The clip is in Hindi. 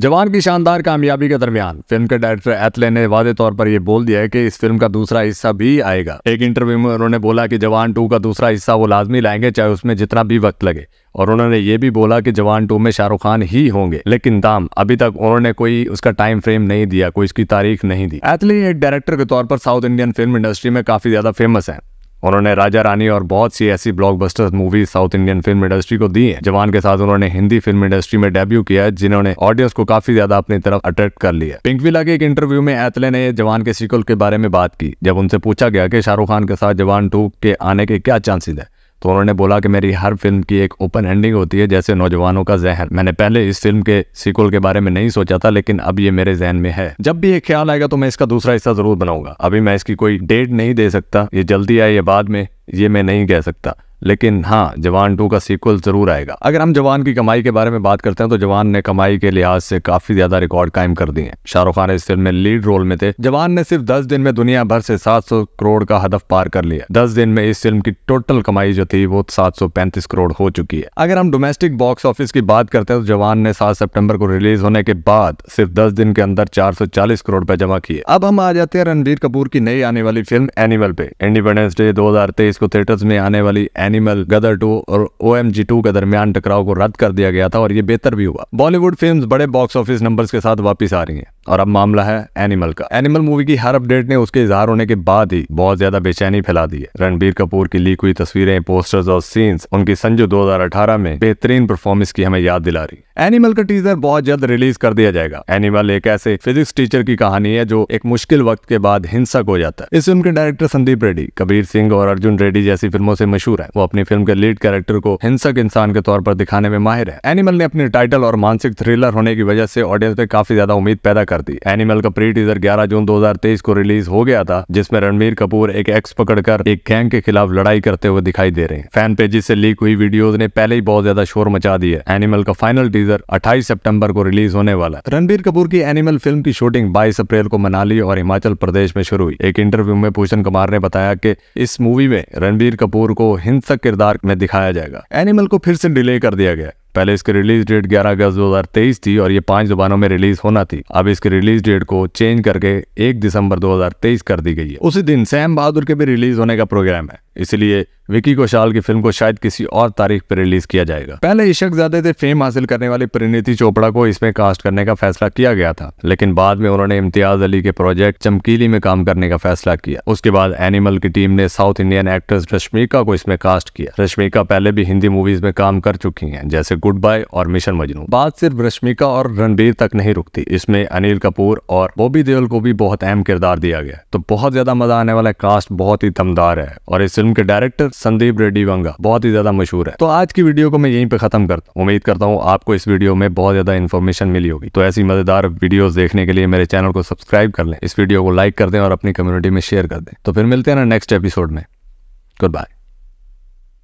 जवान की शानदार कामयाबी के दरमियान फिल्म के डायरेक्टर एथले ने वादे तौर पर यह बोल दिया है कि इस फिल्म का दूसरा हिस्सा भी आएगा एक इंटरव्यू में उन्होंने बोला कि जवान टू का दूसरा हिस्सा वो लाजमी लाएंगे चाहे उसमें जितना भी वक्त लगे और उन्होंने ये भी बोला कि जवान टू में शाहरुख खान ही होंगे लेकिन दाम अभी तक उन्होंने कोई उसका टाइम फ्रेम नहीं दिया कोई इसकी तारीख नहीं दी एथली एक डायरेक्टर के तौर पर साउथ इंडियन फिल्म इंडस्ट्री में काफी ज्यादा फेमस है उन्होंने राजा रानी और बहुत सी ऐसी blockbuster movies south Indian film industry को दी है जवान के साथ उन्होंने हिंदी फिल्म इंडस्ट्री में डेब्यू किया जिन्होंने ऑडियंस को काफी ज्यादा अपनी तरफ अट्रैक्ट कर लिया पिंकविला के एक इंटरव्यू में एतले ने जवान के सीक्वल के बारे में बात की जब उनसे पूछा गया कि शाहरुख खान के साथ जवान टू के आने के क्या चांसेस है तो उन्होंने बोला कि मेरी हर फिल्म की एक ओपन एंडिंग होती है जैसे नौजवानों का जहन मैंने पहले इस फिल्म के सीक्वल के बारे में नहीं सोचा था लेकिन अब ये मेरे जहन में है जब भी ये ख्याल आएगा तो मैं इसका दूसरा हिस्सा जरूर बनाऊंगा अभी मैं इसकी कोई डेट नहीं दे सकता ये जल्दी आए या बाद में ये मैं नहीं कह सकता लेकिन हाँ जवान टू का सीक्वल ज़रूर आएगा अगर हम जवान की कमाई के बारे में बात करते हैं तो जवान ने कमाई के लिहाज से काफ़ी ज़्यादा रिकॉर्ड कायम कर दिए हैं शाहरुख खान इस फिल्म में लीड रोल में थे जवान ने सिर्फ दस दिन में दुनिया भर से 700 करोड़ का हदफ पार कर लिया दस दिन में इस फिल्म की टोटल कमाई जो थी वो सात करोड़ हो चुकी है अगर हम डोमेस्टिक बॉक्स ऑफिस की बात करते हैं तो जवान ने सात सेप्टेम्बर को रिलीज होने के बाद सिर्फ दस दिन के अंदर चार करोड़ रुपए जमा किए अब हम आ जाते हैं रणबीर कपूर की नई आने वाली फिल्म एनिमल पे इंडिपेंडेंस डे दो को थिएटर्स में आने वाली एनिमल गदर टू और ओ एम जी टू के दरमियान टकराव को रद्द कर दिया गया था और ये बेहतर भी हुआ बॉलीवुड फिल्म बड़े बॉक्स ऑफिस नंबर के साथ वापिस आ रही है और अब मामला है एनिमल का एनिमल मूवी की हर अपडेट ने उसके इजहार होने के बाद ही बहुत ज्यादा बेचैनी फैला दी है रणबीर कपूर की लीक हुई तस्वीरें पोस्टर्स और सीन्स उनकी संजू 2018 में बेहतरीन परफॉर्मेंस की हमें याद दिला रही एनिमल का टीजर बहुत जल्द रिलीज कर दिया जाएगा एनिमल एक ऐसे फिजिक्स टीचर की कहानी है जो एक मुश्किल वक्त के बाद हिंसक हो जाता है इस फिल्म के डायरेक्टर संदीप रेड्डी कबीर सिंह और अर्जुन रेड्डी जैसी फिल्मों से मशहूर है वो अपनी फिल्म के लीड कैरेक्टर को हिंसक इंसान के तौर पर दिखाने में माहिर है एनिमल ने अपने टाइटल और मानसिक थ्रिलर होने की वजह से ऑडियंस में काफी ज्यादा उम्मीद पैदा कर दी एनिमल का प्री टीजर 11 जून 2023 को रिलीज हो गया था जिसमें रणबीर कपूर एक एक्स पकड़कर एक गैंग के खिलाफ लड़ाई करते हुए दिखाई दे रहे हैं फैन पेजेस से लीक हुई वीडियो ने पहले ही बहुत ज्यादा शोर मचा दी है एनिमल का फाइनल टीजर अट्ठाईस सेप्टेम्बर को रिलीज होने वाला है रणबीर कपूर की एनिमल फिल्म की शूटिंग बाईस अप्रैल को मनाली और हिमाचल प्रदेश में शुरू हुई एक इंटरव्यू में भूषण कुमार ने बताया कि इस मूवी में रणबीर कपूर को हिंसक किरदार में दिखाया जाएगा एनिमल को फिर से डिले कर दिया गया पहले इसकी रिलीज डेट 11 अगस्त 2023 थी और ये पांच जुबानों में रिलीज होना थी अब इसकी रिलीज डेट को चेंज करके 1 दिसंबर 2023 कर दी गई है उसी दिन सैम बहादुर के भी रिलीज होने का प्रोग्राम है इसलिए विकी कौशाल की फिल्म को शायद किसी और तारीख पर रिलीज किया जाएगा पहले इशक ज्यादा से फेम हासिल करने वाली परिणीति चोपड़ा को इसमें कास्ट करने का फैसला किया गया था लेकिन बाद में उन्होंने इम्तियाज अली के प्रोजेक्ट चमकीली में काम करने का फैसला किया उसके बाद एनिमल की टीम ने साउथ इंडियन एक्ट्रेस रश्मिका को इसमें कास्ट किया रश्मिका पहले भी हिंदी मूवीज में काम कर चुकी है जैसे गुड बाय और मिशन मजनू बात सिर्फ रश्मिका और रणबीर तक नहीं रुकती इसमें अनिल कपूर और बॉबी देवल को भी बहुत अहम किरदार दिया गया तो बहुत ज्यादा मजा आने वाला कास्ट बहुत ही दमदार है और इस फिल्म के डायरेक्टर संदीप रेड्डी वंगा बहुत ही ज्यादा मशहूर है तो आज की वीडियो को मैं यहीं पे खत्म करता हूँ उम्मीद करता हूँ आपको इस वीडियो में बहुत ज्यादा इन्फॉर्मेशन मिली होगी तो ऐसी मजेदार वीडियो देखने के लिए मेरे चैनल को सब्सक्राइब कर लें इस वीडियो को लाइक कर दें और अपनी कम्युनिटी में शेयर कर दें तो फिर मिलते हैं ना नेक्स्ट एपिसोड में गुड बाय